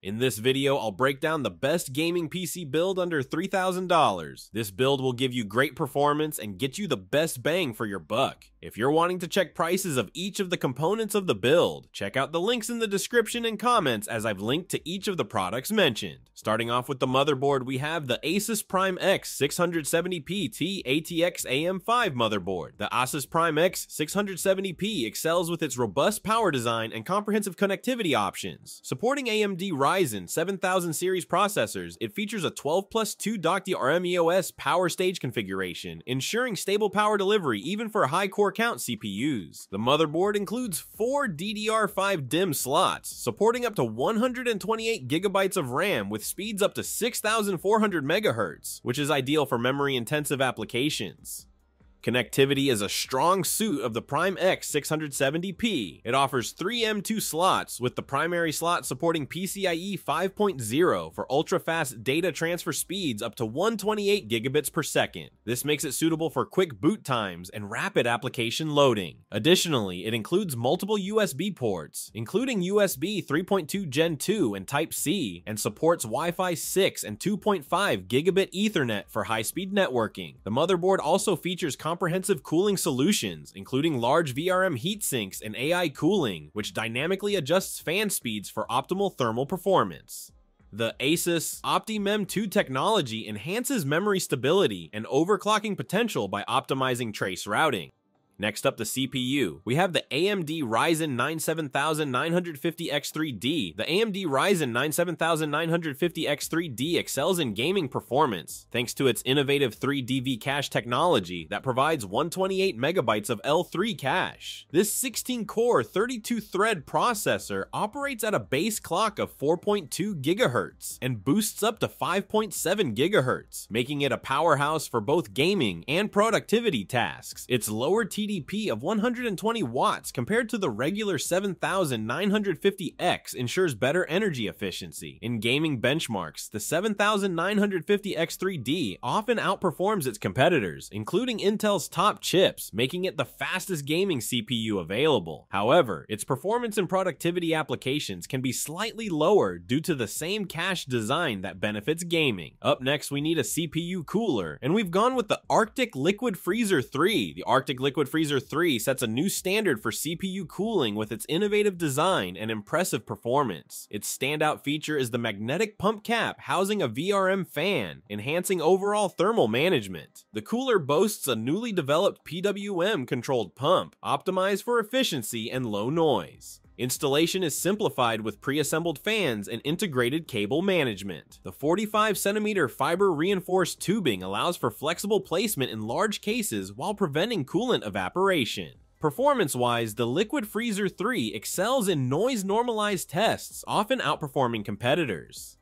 In this video, I'll break down the best gaming PC build under $3,000. This build will give you great performance and get you the best bang for your buck. If you're wanting to check prices of each of the components of the build, check out the links in the description and comments as I've linked to each of the products mentioned. Starting off with the motherboard, we have the Asus Prime X 670p T ATX AM5 motherboard. The Asus Prime X 670p excels with its robust power design and comprehensive connectivity options. Supporting AMD Ryzen 7000 series processors, it features a 12 plus 2 DOCTI RMEOS power stage configuration, ensuring stable power delivery even for high core Count CPUs. The motherboard includes four DDR5 DIMM slots, supporting up to 128 gigabytes of RAM with speeds up to 6400 megahertz, which is ideal for memory-intensive applications. Connectivity is a strong suit of the Prime X 670p. It offers three M2 slots, with the primary slot supporting PCIe 5.0 for ultra-fast data transfer speeds up to 128 gigabits per second. This makes it suitable for quick boot times and rapid application loading. Additionally, it includes multiple USB ports, including USB 3.2 Gen 2 and Type-C, and supports Wi-Fi 6 and 2.5 gigabit Ethernet for high-speed networking. The motherboard also features comprehensive cooling solutions, including large VRM heat sinks and AI cooling, which dynamically adjusts fan speeds for optimal thermal performance. The Asus OptiMem 2 technology enhances memory stability and overclocking potential by optimizing trace routing. Next up, the CPU. We have the AMD Ryzen 9 7950X3D. The AMD Ryzen 9 7950X3D excels in gaming performance thanks to its innovative 3DV cache technology that provides 128 megabytes of L3 cache. This 16-core, 32-thread processor operates at a base clock of 4.2 gigahertz and boosts up to 5.7 gigahertz, making it a powerhouse for both gaming and productivity tasks. Its lower TDP GDP of 120 watts compared to the regular 7950X ensures better energy efficiency. In gaming benchmarks, the 7950X3D often outperforms its competitors, including Intel's top chips, making it the fastest gaming CPU available. However, its performance and productivity applications can be slightly lower due to the same cache design that benefits gaming. Up next, we need a CPU cooler, and we've gone with the Arctic Liquid Freezer 3. The Arctic Liquid Freezer Freezer 3 sets a new standard for CPU cooling with its innovative design and impressive performance. Its standout feature is the magnetic pump cap housing a VRM fan, enhancing overall thermal management. The cooler boasts a newly developed PWM controlled pump, optimized for efficiency and low noise. Installation is simplified with pre-assembled fans and integrated cable management. The 45cm fiber reinforced tubing allows for flexible placement in large cases while preventing coolant evaporation. Performance-wise, the Liquid Freezer 3 excels in noise-normalized tests, often outperforming competitors.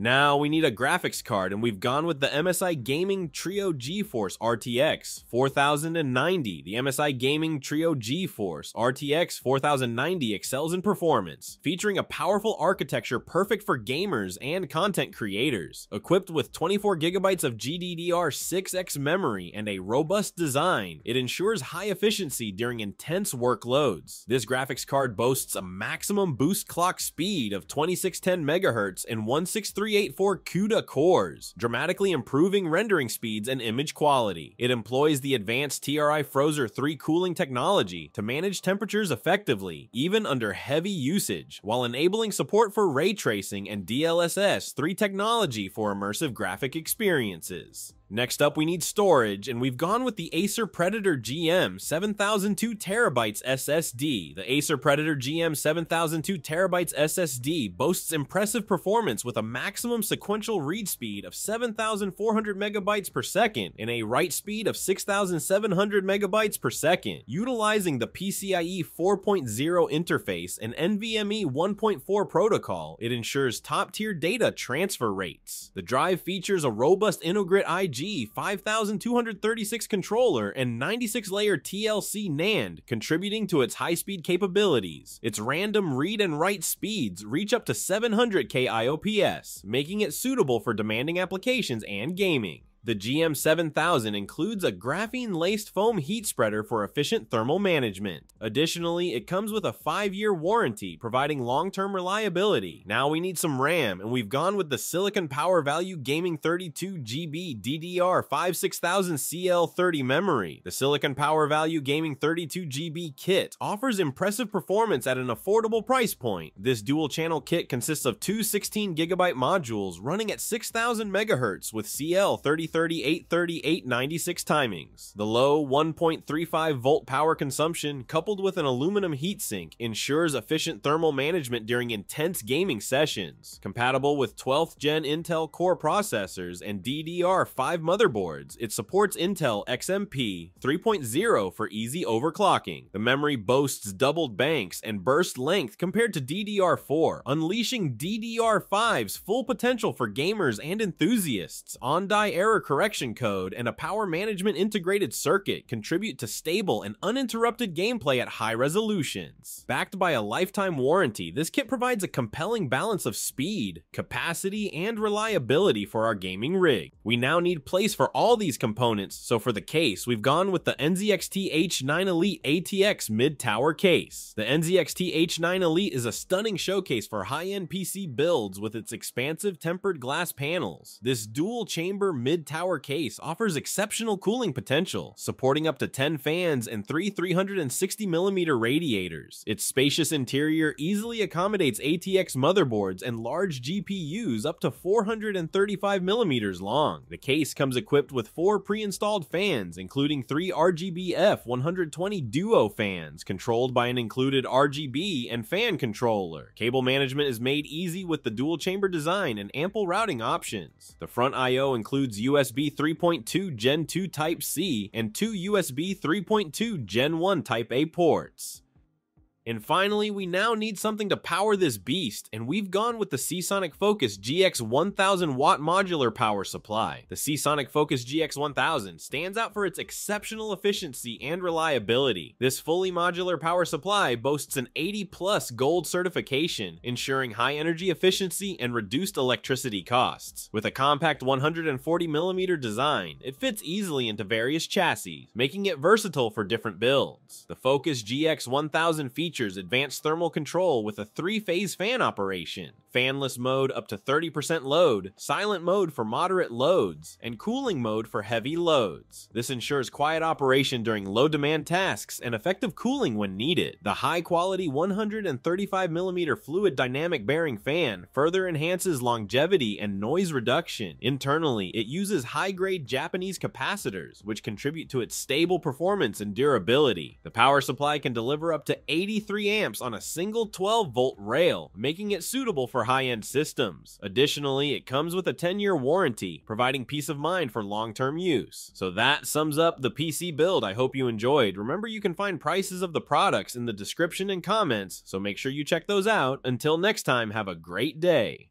Now we need a graphics card and we've gone with the MSI Gaming Trio GeForce RTX 4090. The MSI Gaming Trio GeForce RTX 4090 excels in performance, featuring a powerful architecture perfect for gamers and content creators. Equipped with 24GB of GDDR6X memory and a robust design, it ensures high efficiency during intense workloads. This graphics card boasts a maximum boost clock speed of 2610 MHz and 163 384 CUDA cores, dramatically improving rendering speeds and image quality. It employs the advanced TRI Frozer 3 cooling technology to manage temperatures effectively, even under heavy usage, while enabling support for ray tracing and DLSS 3 technology for immersive graphic experiences. Next up, we need storage, and we've gone with the Acer Predator GM 7002 terabytes SSD. The Acer Predator GM 7002 terabytes SSD boasts impressive performance with a maximum sequential read speed of 7,400 megabytes per second and a write speed of 6,700 megabytes per second. Utilizing the PCIe 4.0 interface and NVMe 1.4 protocol, it ensures top-tier data transfer rates. The drive features a robust Integrit IG g 5236 controller and 96 layer TLC NAND, contributing to its high speed capabilities. Its random read and write speeds reach up to 700 k IOPS, making it suitable for demanding applications and gaming. The GM7000 includes a graphene-laced foam heat spreader for efficient thermal management. Additionally, it comes with a 5-year warranty, providing long-term reliability. Now we need some RAM, and we've gone with the Silicon Power Value Gaming 32GB DDR56000CL30 memory. The Silicon Power Value Gaming 32GB kit offers impressive performance at an affordable price point. This dual-channel kit consists of two 16GB modules running at 6000 MHz with CL30 730, 96 timings. The low 1.35 volt power consumption, coupled with an aluminum heatsink, ensures efficient thermal management during intense gaming sessions. Compatible with 12th gen Intel Core processors and DDR5 motherboards, it supports Intel XMP 3.0 for easy overclocking. The memory boasts doubled banks and burst length compared to DDR4, unleashing DDR5's full potential for gamers and enthusiasts. On-die error error correction code, and a power management integrated circuit contribute to stable and uninterrupted gameplay at high resolutions. Backed by a lifetime warranty, this kit provides a compelling balance of speed, capacity, and reliability for our gaming rig. We now need place for all these components, so for the case, we've gone with the NZXT H9 Elite ATX mid-tower case. The NZXT H9 Elite is a stunning showcase for high-end PC builds with its expansive tempered glass panels. This dual-chamber mid tower case offers exceptional cooling potential, supporting up to 10 fans and three 360mm radiators. Its spacious interior easily accommodates ATX motherboards and large GPUs up to 435mm long. The case comes equipped with four pre-installed fans, including three RGBF 120 Duo fans, controlled by an included RGB and fan controller. Cable management is made easy with the dual chamber design and ample routing options. The front I.O. includes USB USB 3.2 Gen 2 Type C and two USB 3.2 Gen 1 Type A ports. And finally, we now need something to power this beast, and we've gone with the Seasonic Focus GX 1000 watt modular power supply. The Seasonic Focus GX 1000 stands out for its exceptional efficiency and reliability. This fully modular power supply boasts an 80 plus gold certification, ensuring high energy efficiency and reduced electricity costs. With a compact 140mm design, it fits easily into various chassis, making it versatile for different builds. The Focus GX 1000 features features advanced thermal control with a three-phase fan operation, fanless mode up to 30% load, silent mode for moderate loads, and cooling mode for heavy loads. This ensures quiet operation during low-demand tasks and effective cooling when needed. The high-quality 135mm fluid dynamic bearing fan further enhances longevity and noise reduction. Internally, it uses high-grade Japanese capacitors, which contribute to its stable performance and durability. The power supply can deliver up to 80 23 amps on a single 12 volt rail, making it suitable for high-end systems. Additionally, it comes with a 10-year warranty, providing peace of mind for long-term use. So that sums up the PC build I hope you enjoyed. Remember you can find prices of the products in the description and comments, so make sure you check those out. Until next time, have a great day.